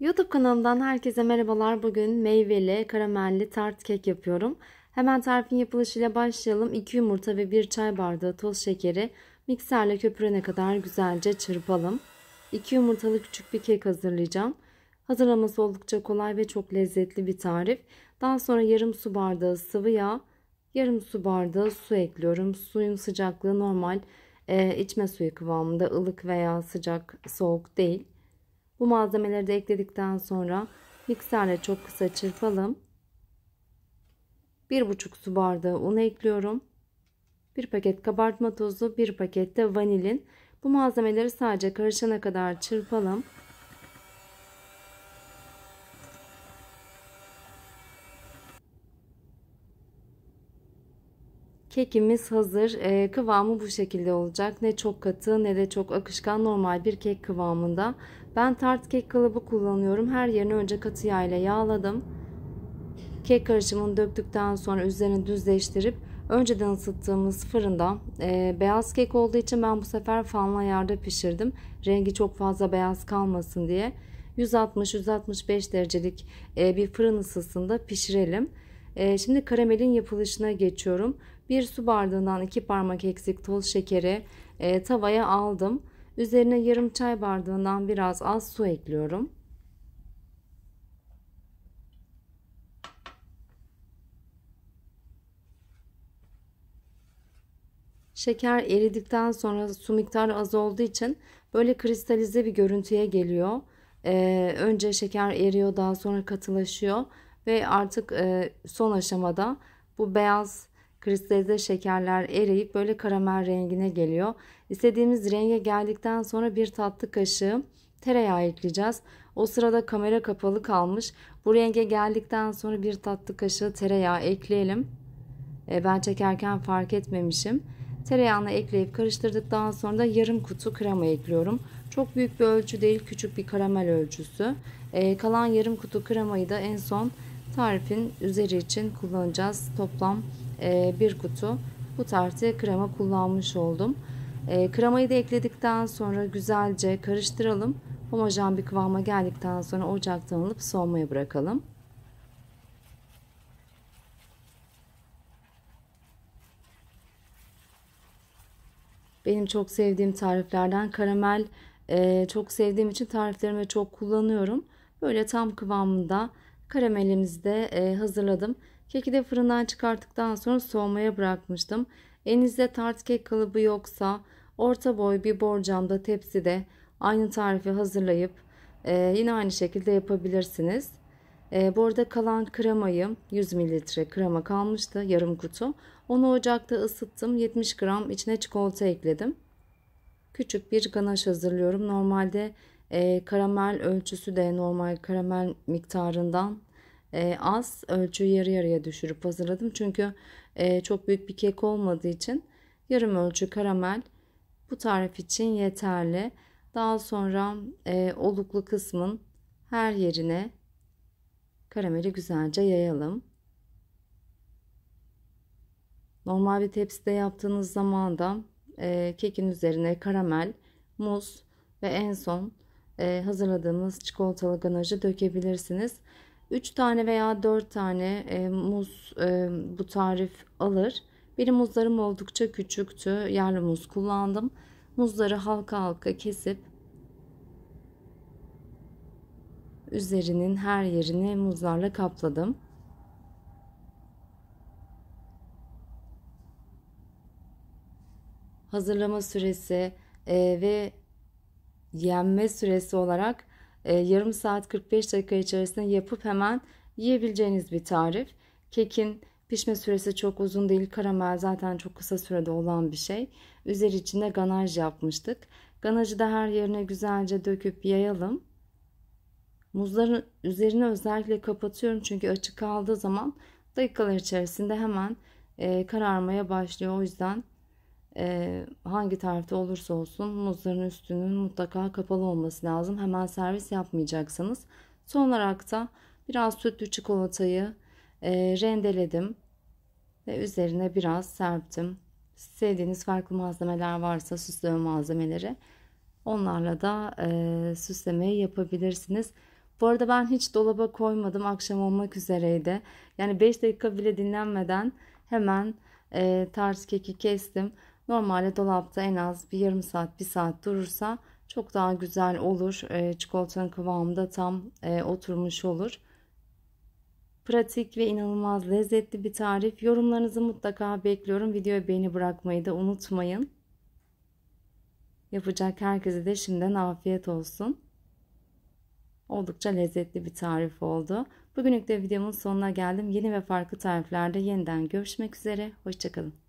YouTube kanalımdan herkese merhabalar. Bugün meyveli, karamelli tart kek yapıyorum. Hemen tarifin yapılışıyla başlayalım. 2 yumurta ve 1 çay bardağı toz şekeri mikserle köpürene kadar güzelce çırpalım. 2 yumurtalı küçük bir kek hazırlayacağım. Hazırlaması oldukça kolay ve çok lezzetli bir tarif. Daha sonra yarım su bardağı sıvı yağ, yarım su bardağı su ekliyorum. Suyun sıcaklığı normal e, içme suyu kıvamında ılık veya sıcak soğuk değil. Bu malzemeleri de ekledikten sonra mikserle çok kısa çırpalım. 1,5 su bardağı un ekliyorum. 1 paket kabartma tozu, 1 paket de vanilin. Bu malzemeleri sadece karışana kadar çırpalım. Kekimiz hazır. E, kıvamı bu şekilde olacak. Ne çok katı ne de çok akışkan normal bir kek kıvamında. Ben tart kek kalıbı kullanıyorum. Her yerini önce katı yağ ile yağladım. Kek karışımını döktükten sonra üzerini düzleştirip önceden ısıttığımız fırında e, beyaz kek olduğu için ben bu sefer fanlı ayarda pişirdim. Rengi çok fazla beyaz kalmasın diye. 160-165 derecelik e, bir fırın ısısında pişirelim. E, şimdi karamelin yapılışına geçiyorum. Bir su bardağından iki parmak eksik toz şekeri e, tavaya aldım. Üzerine yarım çay bardağından biraz az su ekliyorum. Şeker eridikten sonra su miktarı az olduğu için böyle kristalize bir görüntüye geliyor. Ee, önce şeker eriyor daha sonra katılaşıyor ve artık e, son aşamada bu beyaz Kristalize şekerler eriyip böyle karamel rengine geliyor. İstediğimiz renge geldikten sonra bir tatlı kaşığı tereyağı ekleyeceğiz. O sırada kamera kapalı kalmış. Bu renge geldikten sonra bir tatlı kaşığı tereyağı ekleyelim. E, ben çekerken fark etmemişim. Tereyağını ekleyip karıştırdıktan sonra da yarım kutu krema ekliyorum. Çok büyük bir ölçü değil küçük bir karamel ölçüsü. E, kalan yarım kutu kremayı da en son tarifin üzeri için kullanacağız. Toplam e, bir kutu bu tarifte krema kullanmış oldum. E, kremayı da ekledikten sonra güzelce karıştıralım. Homojen bir kıvama geldikten sonra ocaktan alıp soğumaya bırakalım. Benim çok sevdiğim tariflerden karamel e, çok sevdiğim için tariflerime çok kullanıyorum. Böyle tam kıvamında karamelimizi de e, hazırladım. Keki de fırından çıkarttıktan sonra soğumaya bırakmıştım. Elinizde tart kek kalıbı yoksa orta boy bir borcamda tepside aynı tarifi hazırlayıp e, yine aynı şekilde yapabilirsiniz. E, bu arada kalan kremayı 100 mililitre krema kalmıştı yarım kutu. Onu ocakta ısıttım 70 gram içine çikolata ekledim. Küçük bir ganaj hazırlıyorum. Normalde e, karamel ölçüsü de normal karamel miktarından e, az ölçüyü yarı yarıya düşürüp hazırladım. Çünkü e, çok büyük bir kek olmadığı için yarım ölçü karamel bu tarif için yeterli. Daha sonra e, oluklu kısmın her yerine karameli güzelce yayalım. Normal bir tepside yaptığınız zaman da e, kekin üzerine karamel, muz ve en son e, hazırladığımız çikolatalı ganajı dökebilirsiniz. 3 tane veya 4 tane e, muz e, bu tarif alır. Benim muzlarım oldukça küçüktü. Yerli muz kullandım. Muzları halka halka kesip üzerinin her yerini muzlarla kapladım. Hazırlama süresi ve yenme süresi olarak e, yarım saat 45 dakika içerisinde yapıp hemen yiyebileceğiniz bir tarif. Kekin pişme süresi çok uzun değil. Karamel zaten çok kısa sürede olan bir şey. Üzeri içinde ganaj yapmıştık. Ganajı da her yerine güzelce döküp yayalım. Muzların üzerine özellikle kapatıyorum çünkü açık kaldığı zaman dakikalar içerisinde hemen e, kararmaya başlıyor. O yüzden e, hangi tarifte olursa olsun muzların üstünün mutlaka kapalı olması lazım. Hemen servis yapmayacaksınız. Son olarak da biraz sütlü çikolatayı e, rendeledim ve üzerine biraz serptim. Sevdiğiniz farklı malzemeler varsa süsleme malzemeleri onlarla da e, süslemeyi yapabilirsiniz. Bu arada ben hiç dolaba koymadım akşam olmak üzereydi. Yani 5 dakika bile dinlenmeden hemen e, tarz keki kestim. Normalde dolapta en az bir yarım saat bir saat durursa çok daha güzel olur. E, çikolatanın kıvamı da tam e, oturmuş olur. Pratik ve inanılmaz lezzetli bir tarif. Yorumlarınızı mutlaka bekliyorum. Videoya beğeni bırakmayı da unutmayın. Yapacak herkese de şimdiden afiyet olsun. Oldukça lezzetli bir tarif oldu. Bugünlük de videomun sonuna geldim. Yeni ve farklı tariflerde yeniden görüşmek üzere. Hoşçakalın.